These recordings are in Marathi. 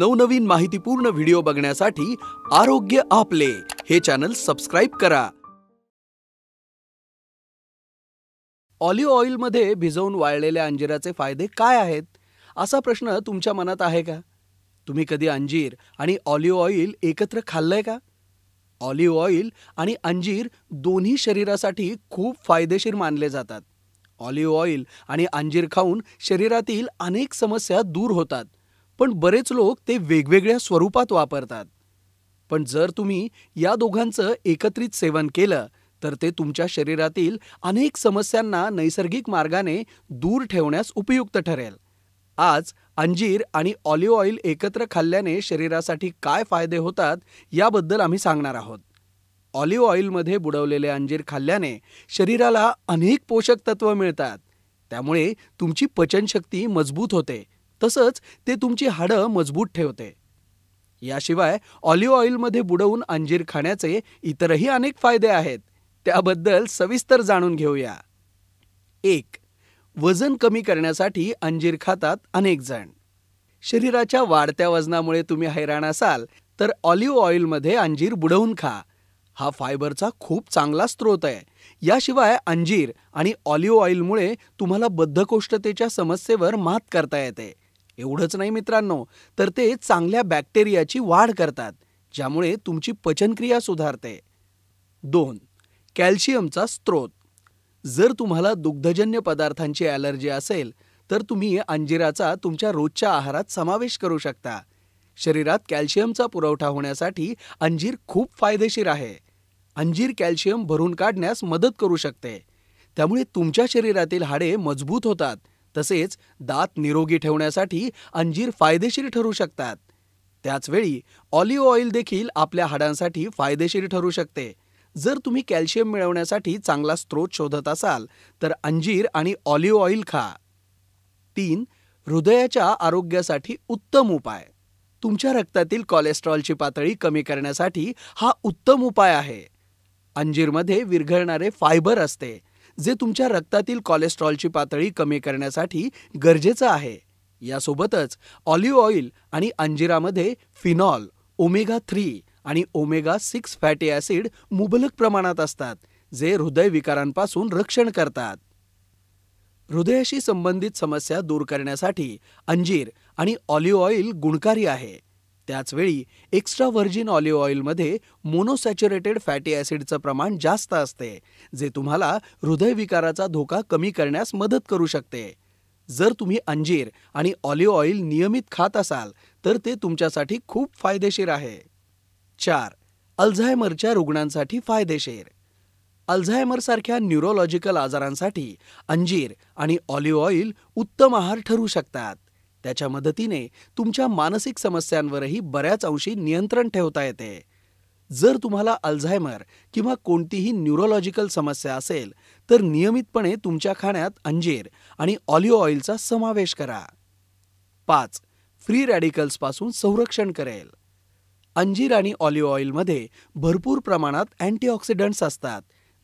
नवनवीन माहितीपूर्ण व्हिडिओ बघण्यासाठी आरोग्य आपले हे चॅनल सबस्क्राईब करा ऑलिव्ह ऑइलमध्ये भिजवून वाळलेल्या अंजिराचे फायदे काय आहेत असा प्रश्न तुमच्या मनात आहे का तुम्ही कधी अंजीर आणि ऑलिव्ह ऑइल एकत्र खाल्लंय का ऑलिव्ह ऑइल आणि अंजीर दोन्ही शरीरासाठी खूप फायदेशीर मानले जातात ऑलिव्ह ऑइल आणि अंजीर खाऊन शरीरातील अनेक समस्या दूर होतात पण बरेच लोक ते वेगवेगळ्या स्वरूपात वापरतात पण जर तुम्ही या दोघांचं एकत्रित सेवन केलं तर ते तुमच्या शरीरातील अनेक समस्यांना नैसर्गिक मार्गाने दूर ठेवण्यास उपयुक्त ठरेल आज अंजीर आणि ऑलिव्ह ऑइल एकत्र खाल्ल्याने शरीरासाठी काय फायदे होतात याबद्दल आम्ही सांगणार आहोत ऑलिव्ह ऑइलमध्ये बुडवलेले अंजीर खाल्ल्याने शरीराला अनेक पोषक तत्व मिळतात त्यामुळे तुमची पचनशक्ती मजबूत होते तसंच ते तुमची हाडं मजबूत ठेवते याशिवाय ऑलिव्ह ऑइलमध्ये बुडवून अंजीर खाण्याचे इतरही अनेक फायदे आहेत त्याबद्दल सविस्तर जाणून घेऊया एक वजन कमी करण्यासाठी अंजीर खातात अनेक जण शरीराच्या वाढत्या वजनामुळे तुम्ही हैराण असाल तर ऑलिव्ह ऑइलमध्ये अंजीर बुडवून खा हा फायबरचा खूप चांगला स्रोत आहे याशिवाय अंजीर आणि ऑलिव्ह ऑइलमुळे तुम्हाला बद्धकोष्ठतेच्या समस्येवर मात करता येते एवढंच नाही मित्रांनो तर ते चांगल्या बॅक्टेरियाची वाढ करतात ज्यामुळे तुमची पचनक्रिया सुधारते दोन कॅल्शियमचा स्त्रोत जर तुम्हाला दुग्धजन्य पदार्थांची ॲलर्जी असेल तर तुम्ही अंजिराचा तुमच्या रोजच्या आहारात समावेश करू शकता शरीरात कॅल्शियमचा पुरवठा होण्यासाठी अंजीर खूप फायदेशीर आहे अंजीर कॅल्शियम भरून काढण्यास मदत करू शकते त्यामुळे तुमच्या शरीरातील हाडे मजबूत होतात तसेच दात निरोगी ठेवण्यासाठी अंजीर फायदेशीर ठरू शकतात त्याचवेळी ऑलिव्ह ऑइल देखील आपल्या हाडांसाठी फायदेशीर ठरू शकते जर तुम्ही कॅल्शियम मिळवण्यासाठी चांगला स्रोत शोधत असाल तर अंजीर आणि ऑलिव्ह ऑइल खा तीन हृदयाच्या आरोग्यासाठी उत्तम उपाय तुमच्या रक्तातील कोलेस्ट्रॉलची पातळी कमी करण्यासाठी हा उत्तम उपाय आहे अंजीरमध्ये विरघळणारे फायबर असते जे तुमच्या रक्तातील कोलेस्ट्रॉलची पातळी कमी करण्यासाठी गरजेचं आहे यासोबतच ऑलिव्ह ऑइल आणि अंजिरामध्ये फिनॉल ओमेगा थ्री आणि ओमेगा सिक्स फॅटी ॲसिड मुबलक प्रमाणात असतात जे हृदयविकारांपासून रक्षण करतात हृदयाशी संबंधित समस्या दूर करण्यासाठी अंजीर आणि ऑलिव्ह ऑइल गुणकारी आहे त्याचवेळी एक्स्ट्रा व्हर्जिन ऑलिव्ह ऑइलमध्ये मोनोसॅच्युरेटेड फॅटी ॲसिडचं प्रमाण जास्त असते जे तुम्हाला हृदयविकाराचा धोका कमी करण्यास मदत करू शकते जर तुम्ही अंजीर आणि ऑलिव्ह ऑइल नियमित खात असाल तर ते तुमच्यासाठी खूप फायदेशीर आहे चार अल्झायमरच्या रुग्णांसाठी फायदेशीर अल्झायमरसारख्या न्यूरोलॉजिकल आजारांसाठी अंजीर आणि ऑलिव्ह ऑइल उत्तम आहार ठरू शकतात त्याच्या मदतीने तुमच्या मानसिक समस्यांवरही बऱ्याच अंशी नियंत्रण ठेवता येते जर तुम्हाला अल्झायमर किंवा कोणतीही न्यूरोलॉजिकल समस्या असेल तर नियमितपणे तुमच्या खाण्यात अंजीर आणि ऑलिव्ह ऑइलचा समावेश करा पाच फ्री रॅडिकल्सपासून संरक्षण करेल अंजीर आणि ऑलिव्ह ऑइलमध्ये भरपूर प्रमाणात अँटीऑक्सिडंट्स असतात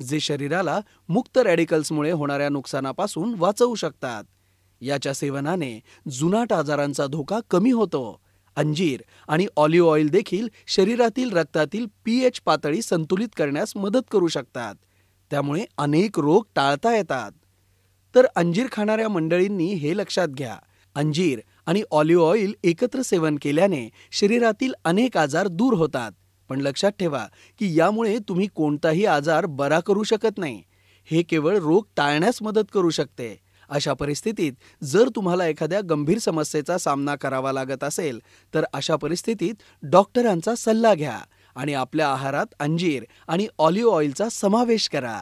जे शरीराला मुक्त रॅडिकल्समुळे होणाऱ्या नुकसानापासून वाचवू शकतात याच्या सेवनाने जुनाट आजारांचा धोका कमी होतो अंजीर आणि ऑलिव्ह ऑइल देखील शरीरातील रक्तातील पीएच पातळी संतुलित करण्यास मदत करू शकतात त्यामुळे अनेक रोग टाळता येतात तर अंजीर खाणाऱ्या मंडळींनी हे लक्षात घ्या अंजीर आणि ऑलिव्ह ऑइल एकत्र सेवन केल्याने शरीरातील अनेक आजार दूर होतात पण लक्षात ठेवा की यामुळे तुम्ही कोणताही आजार बरा करू शकत नाही हे केवळ रोग टाळण्यास मदत करू शकते अशा परिस्थितीत जर तुम्हाला एखाद्या गंभीर समस्येचा सामना करावा लागत असेल तर अशा परिस्थितीत डॉक्टरांचा सल्ला घ्या आणि आपल्या आहारात अंजीर आणि ऑलिव्ह ऑइलचा समावेश करा